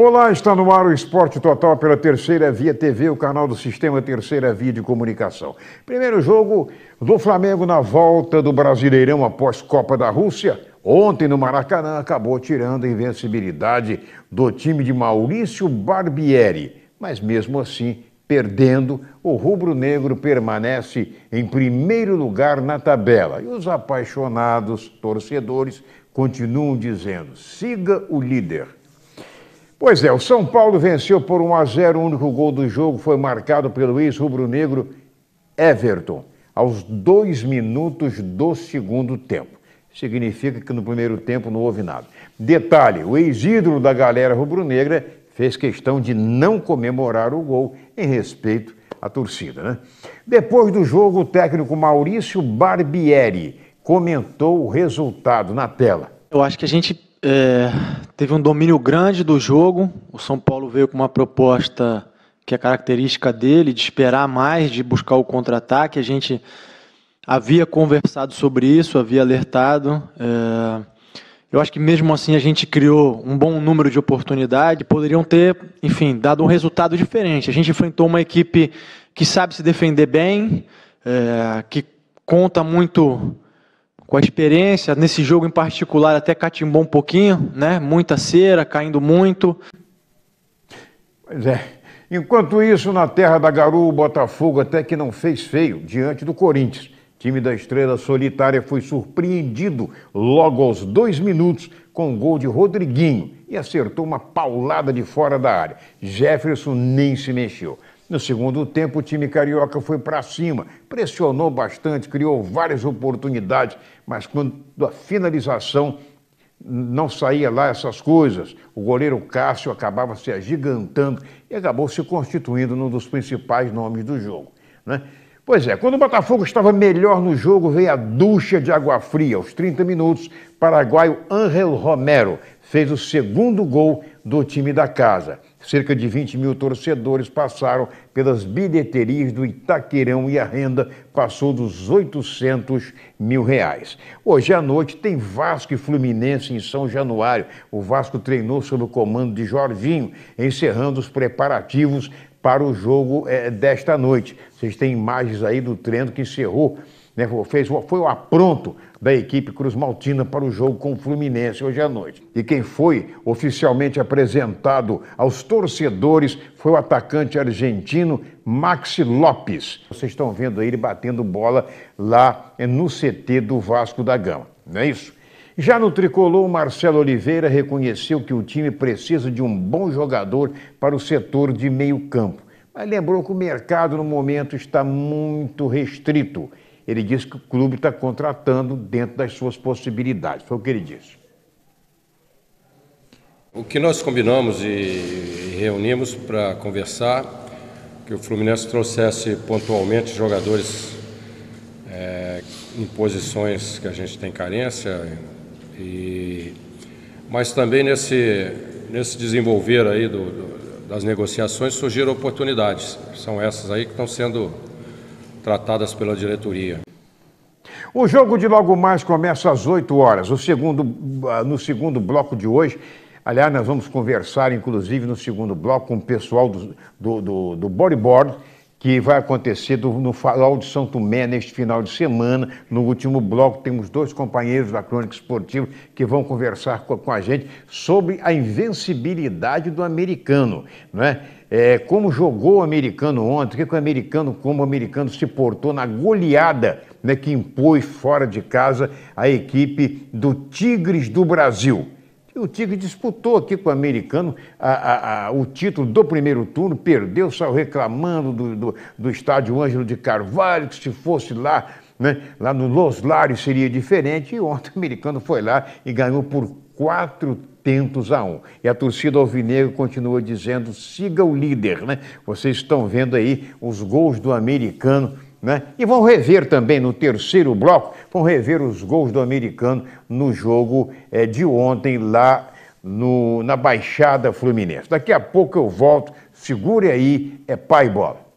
Olá, está no ar o Esporte Total pela Terceira Via TV, o canal do Sistema Terceira Via de Comunicação. Primeiro jogo do Flamengo na volta do Brasileirão após Copa da Rússia. Ontem no Maracanã acabou tirando a invencibilidade do time de Maurício Barbieri, mas mesmo assim perdendo, o rubro-negro permanece em primeiro lugar na tabela. E os apaixonados torcedores continuam dizendo: siga o líder. Pois é, o São Paulo venceu por 1 a 0. O único gol do jogo foi marcado pelo ex-rubro-negro Everton, aos dois minutos do segundo tempo. Significa que no primeiro tempo não houve nada. Detalhe: o ex-ídolo da galera rubro-negra fez questão de não comemorar o gol em respeito à torcida. Né? Depois do jogo, o técnico Maurício Barbieri comentou o resultado na tela. Eu acho que a gente é, teve um domínio grande do jogo. O São Paulo veio com uma proposta que é característica dele, de esperar mais, de buscar o contra-ataque. A gente havia conversado sobre isso, havia alertado. É, eu acho que mesmo assim a gente criou um bom número de oportunidades, poderiam ter, enfim, dado um resultado diferente. A gente enfrentou uma equipe que sabe se defender bem, é, que conta muito com a experiência, nesse jogo em particular até catimbou um pouquinho, né? Muita cera, caindo muito. Pois é. Enquanto isso, na terra da garoa o Botafogo até que não fez feio diante do Corinthians. Time da estrela solitária foi surpreendido logo aos dois minutos com o um gol de Rodriguinho e acertou uma paulada de fora da área. Jefferson nem se mexeu. No segundo tempo, o time carioca foi para cima, pressionou bastante, criou várias oportunidades, mas quando a finalização não saía lá essas coisas, o goleiro Cássio acabava se agigantando e acabou se constituindo num dos principais nomes do jogo. Né? Pois é, quando o Botafogo estava melhor no jogo, veio a ducha de água fria. Aos 30 minutos, paraguaio Ángel Romero fez o segundo gol do time da casa. Cerca de 20 mil torcedores passaram pelas bilheterias do Itaquerão e a renda passou dos 800 mil reais. Hoje à noite tem Vasco e Fluminense em São Januário. O Vasco treinou sob o comando de Jorginho, encerrando os preparativos para o jogo é, desta noite. Vocês têm imagens aí do treino que encerrou, né, fez, foi o apronto da equipe Cruz Maltina para o jogo com o Fluminense hoje à noite. E quem foi oficialmente apresentado aos torcedores foi o atacante argentino Maxi Lopes. Vocês estão vendo aí ele batendo bola lá é, no CT do Vasco da Gama, não é isso? Já no tricolor, Marcelo Oliveira reconheceu que o time precisa de um bom jogador para o setor de meio-campo, mas lembrou que o mercado no momento está muito restrito. Ele disse que o clube está contratando dentro das suas possibilidades. Foi o que ele disse. O que nós combinamos e reunimos para conversar que o Fluminense trouxesse pontualmente jogadores é, em posições que a gente tem carência, e, mas também nesse, nesse desenvolver aí do, do, das negociações surgiram oportunidades. São essas aí que estão sendo tratadas pela diretoria. O jogo de logo mais começa às 8 horas. O segundo, ah, no segundo bloco de hoje, aliás, nós vamos conversar, inclusive, no segundo bloco com o pessoal do, do, do, do bodyboard que vai acontecer no Farol de São Tomé neste final de semana. No último bloco, temos dois companheiros da Crônica Esportiva que vão conversar com a gente sobre a invencibilidade do americano, né? É, como jogou o americano ontem, que, que o americano, como o americano se portou na goleada né, que impôs fora de casa a equipe do Tigres do Brasil o Tigre disputou aqui com o americano a, a, a, o título do primeiro turno, perdeu, saiu reclamando do, do, do estádio Ângelo de Carvalho, que se fosse lá né? Lá no Los Lares seria diferente. E ontem o americano foi lá e ganhou por quatro tentos a um. E a torcida alvinegro continua dizendo: siga o líder, né? Vocês estão vendo aí os gols do americano né? E vão rever também no terceiro bloco, vão rever os gols do americano no jogo é, de ontem lá no, na Baixada Fluminense. Daqui a pouco eu volto, segure aí, é pai bola.